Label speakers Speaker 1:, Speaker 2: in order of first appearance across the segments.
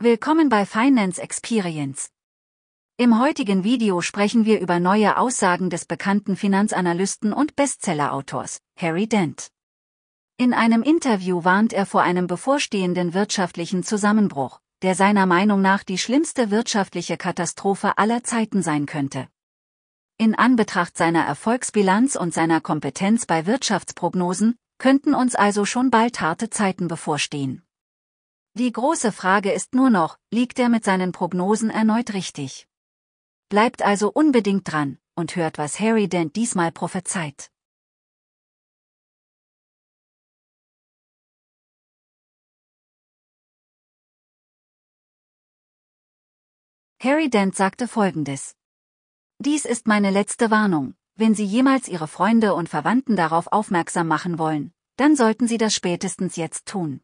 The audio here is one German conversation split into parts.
Speaker 1: Willkommen bei Finance Experience. Im heutigen Video sprechen wir über neue Aussagen des bekannten Finanzanalysten und Bestsellerautors, Harry Dent. In einem Interview warnt er vor einem bevorstehenden wirtschaftlichen Zusammenbruch, der seiner Meinung nach die schlimmste wirtschaftliche Katastrophe aller Zeiten sein könnte. In Anbetracht seiner Erfolgsbilanz und seiner Kompetenz bei Wirtschaftsprognosen könnten uns also schon bald harte Zeiten bevorstehen. Die große Frage ist nur noch, liegt er mit seinen Prognosen erneut richtig? Bleibt also unbedingt dran und hört, was Harry Dent diesmal prophezeit. Harry Dent sagte folgendes. Dies ist meine letzte Warnung. Wenn Sie jemals Ihre Freunde und Verwandten darauf aufmerksam machen wollen, dann sollten Sie das spätestens jetzt tun.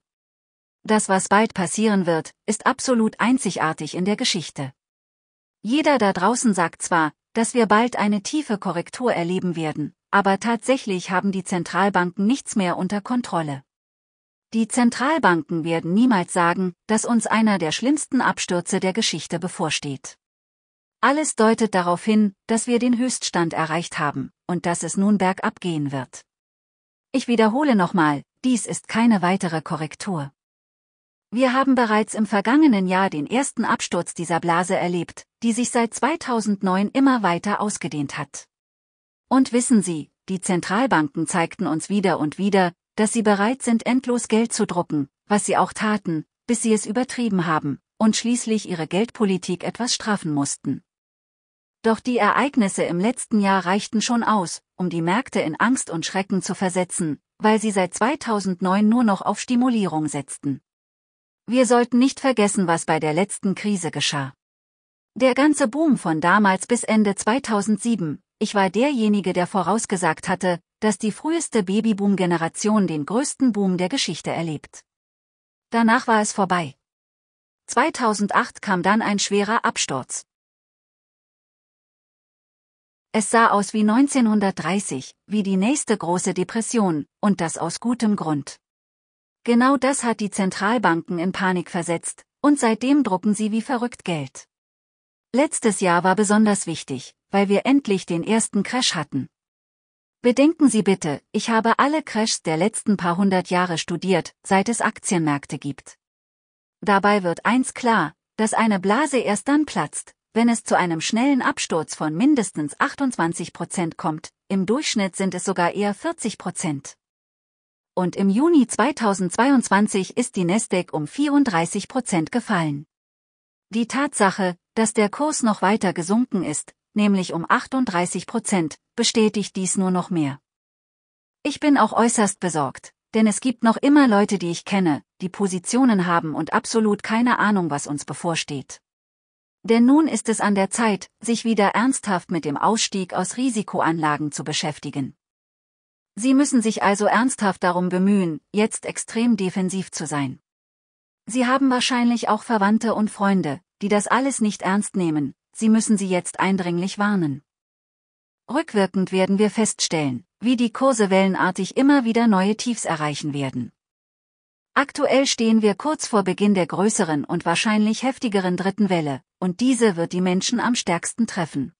Speaker 1: Das, was bald passieren wird, ist absolut einzigartig in der Geschichte. Jeder da draußen sagt zwar, dass wir bald eine tiefe Korrektur erleben werden, aber tatsächlich haben die Zentralbanken nichts mehr unter Kontrolle. Die Zentralbanken werden niemals sagen, dass uns einer der schlimmsten Abstürze der Geschichte bevorsteht. Alles deutet darauf hin, dass wir den Höchststand erreicht haben und dass es nun bergab gehen wird. Ich wiederhole nochmal, dies ist keine weitere Korrektur. Wir haben bereits im vergangenen Jahr den ersten Absturz dieser Blase erlebt, die sich seit 2009 immer weiter ausgedehnt hat. Und wissen Sie, die Zentralbanken zeigten uns wieder und wieder, dass sie bereit sind, endlos Geld zu drucken, was sie auch taten, bis sie es übertrieben haben und schließlich ihre Geldpolitik etwas straffen mussten. Doch die Ereignisse im letzten Jahr reichten schon aus, um die Märkte in Angst und Schrecken zu versetzen, weil sie seit 2009 nur noch auf Stimulierung setzten. Wir sollten nicht vergessen, was bei der letzten Krise geschah. Der ganze Boom von damals bis Ende 2007, ich war derjenige, der vorausgesagt hatte, dass die früheste Babyboom-Generation den größten Boom der Geschichte erlebt. Danach war es vorbei. 2008 kam dann ein schwerer Absturz. Es sah aus wie 1930, wie die nächste große Depression, und das aus gutem Grund. Genau das hat die Zentralbanken in Panik versetzt, und seitdem drucken sie wie verrückt Geld. Letztes Jahr war besonders wichtig, weil wir endlich den ersten Crash hatten. Bedenken Sie bitte, ich habe alle Crashs der letzten paar hundert Jahre studiert, seit es Aktienmärkte gibt. Dabei wird eins klar, dass eine Blase erst dann platzt, wenn es zu einem schnellen Absturz von mindestens 28 Prozent kommt, im Durchschnitt sind es sogar eher 40 Prozent und im Juni 2022 ist die Nasdaq um 34 Prozent gefallen. Die Tatsache, dass der Kurs noch weiter gesunken ist, nämlich um 38 Prozent, bestätigt dies nur noch mehr. Ich bin auch äußerst besorgt, denn es gibt noch immer Leute, die ich kenne, die Positionen haben und absolut keine Ahnung, was uns bevorsteht. Denn nun ist es an der Zeit, sich wieder ernsthaft mit dem Ausstieg aus Risikoanlagen zu beschäftigen. Sie müssen sich also ernsthaft darum bemühen, jetzt extrem defensiv zu sein. Sie haben wahrscheinlich auch Verwandte und Freunde, die das alles nicht ernst nehmen, Sie müssen sie jetzt eindringlich warnen. Rückwirkend werden wir feststellen, wie die Kurse wellenartig immer wieder neue Tiefs erreichen werden. Aktuell stehen wir kurz vor Beginn der größeren und wahrscheinlich heftigeren dritten Welle, und diese wird die Menschen am stärksten treffen.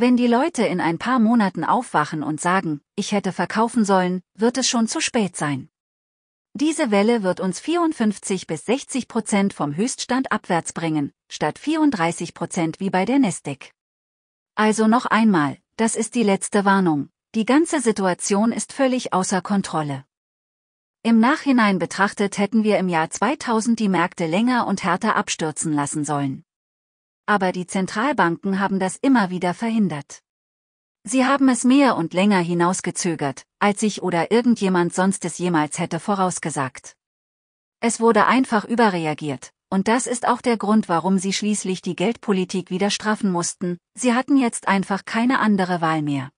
Speaker 1: Wenn die Leute in ein paar Monaten aufwachen und sagen, ich hätte verkaufen sollen, wird es schon zu spät sein. Diese Welle wird uns 54 bis 60 Prozent vom Höchststand abwärts bringen, statt 34 Prozent wie bei der Nestec. Also noch einmal, das ist die letzte Warnung. Die ganze Situation ist völlig außer Kontrolle. Im Nachhinein betrachtet hätten wir im Jahr 2000 die Märkte länger und härter abstürzen lassen sollen aber die Zentralbanken haben das immer wieder verhindert. Sie haben es mehr und länger hinausgezögert, als ich oder irgendjemand sonst es jemals hätte vorausgesagt. Es wurde einfach überreagiert, und das ist auch der Grund, warum sie schließlich die Geldpolitik wieder straffen mussten, sie hatten jetzt einfach keine andere Wahl mehr.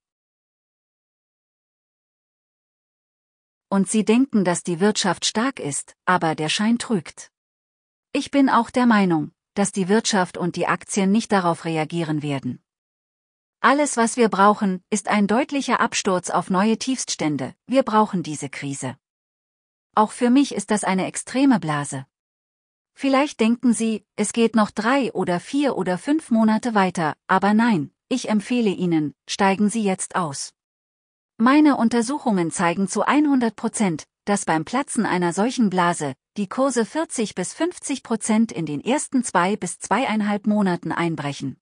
Speaker 1: Und sie denken, dass die Wirtschaft stark ist, aber der Schein trügt. Ich bin auch der Meinung, dass die Wirtschaft und die Aktien nicht darauf reagieren werden. Alles, was wir brauchen, ist ein deutlicher Absturz auf neue Tiefststände. Wir brauchen diese Krise. Auch für mich ist das eine extreme Blase. Vielleicht denken Sie, es geht noch drei oder vier oder fünf Monate weiter, aber nein, ich empfehle Ihnen, steigen Sie jetzt aus. Meine Untersuchungen zeigen zu 100 Prozent, dass beim Platzen einer solchen Blase die Kurse 40 bis 50 Prozent in den ersten zwei bis zweieinhalb Monaten einbrechen.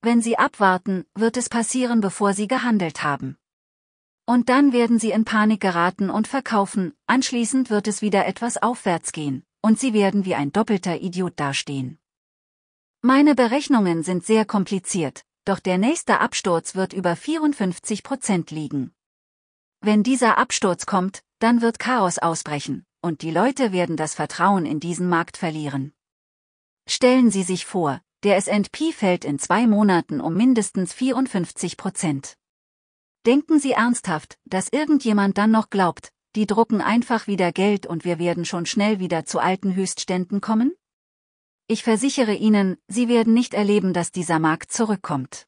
Speaker 1: Wenn Sie abwarten, wird es passieren, bevor Sie gehandelt haben. Und dann werden Sie in Panik geraten und verkaufen, anschließend wird es wieder etwas aufwärts gehen, und Sie werden wie ein doppelter Idiot dastehen. Meine Berechnungen sind sehr kompliziert, doch der nächste Absturz wird über 54 Prozent liegen. Wenn dieser Absturz kommt, dann wird Chaos ausbrechen, und die Leute werden das Vertrauen in diesen Markt verlieren. Stellen Sie sich vor, der S&P fällt in zwei Monaten um mindestens 54 Prozent. Denken Sie ernsthaft, dass irgendjemand dann noch glaubt, die drucken einfach wieder Geld und wir werden schon schnell wieder zu alten Höchstständen kommen? Ich versichere Ihnen, Sie werden nicht erleben, dass dieser Markt zurückkommt.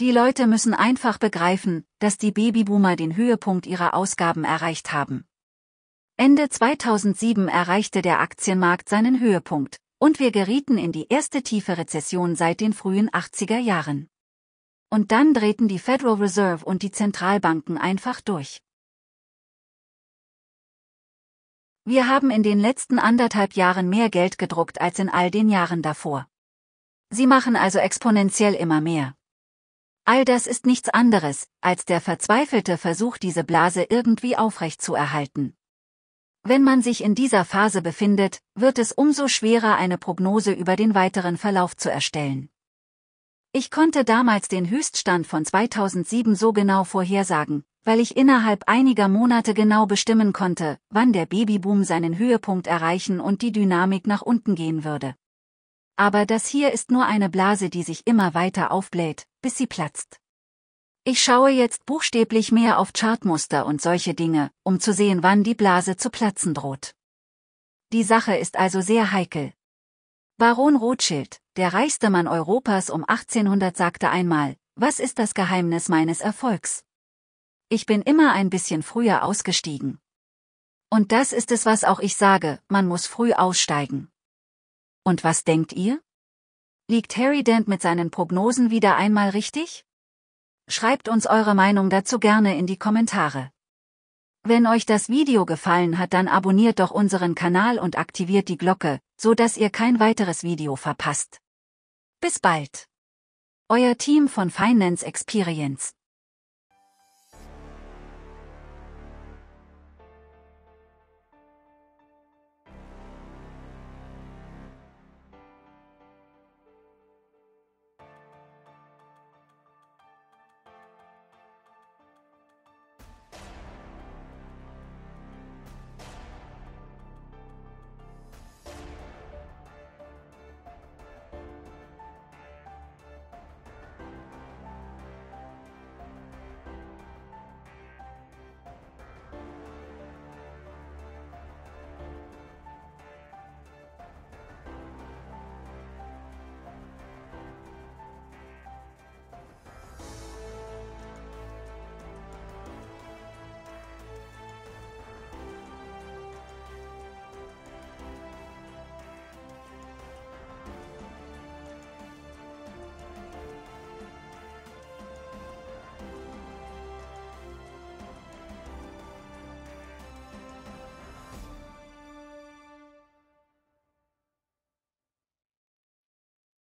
Speaker 1: Die Leute müssen einfach begreifen, dass die Babyboomer den Höhepunkt ihrer Ausgaben erreicht haben. Ende 2007 erreichte der Aktienmarkt seinen Höhepunkt, und wir gerieten in die erste tiefe Rezession seit den frühen 80er Jahren. Und dann drehten die Federal Reserve und die Zentralbanken einfach durch. Wir haben in den letzten anderthalb Jahren mehr Geld gedruckt als in all den Jahren davor. Sie machen also exponentiell immer mehr. All das ist nichts anderes als der verzweifelte Versuch, diese Blase irgendwie aufrechtzuerhalten. Wenn man sich in dieser Phase befindet, wird es umso schwerer, eine Prognose über den weiteren Verlauf zu erstellen. Ich konnte damals den Höchststand von 2007 so genau vorhersagen, weil ich innerhalb einiger Monate genau bestimmen konnte, wann der Babyboom seinen Höhepunkt erreichen und die Dynamik nach unten gehen würde. Aber das hier ist nur eine Blase, die sich immer weiter aufbläht, bis sie platzt. Ich schaue jetzt buchstäblich mehr auf Chartmuster und solche Dinge, um zu sehen, wann die Blase zu platzen droht. Die Sache ist also sehr heikel. Baron Rothschild, der reichste Mann Europas um 1800 sagte einmal, was ist das Geheimnis meines Erfolgs? Ich bin immer ein bisschen früher ausgestiegen. Und das ist es, was auch ich sage, man muss früh aussteigen. Und was denkt ihr? Liegt Harry Dent mit seinen Prognosen wieder einmal richtig? Schreibt uns eure Meinung dazu gerne in die Kommentare. Wenn euch das Video gefallen hat, dann abonniert doch unseren Kanal und aktiviert die Glocke, so dass ihr kein weiteres Video verpasst. Bis bald. Euer Team von Finance Experience.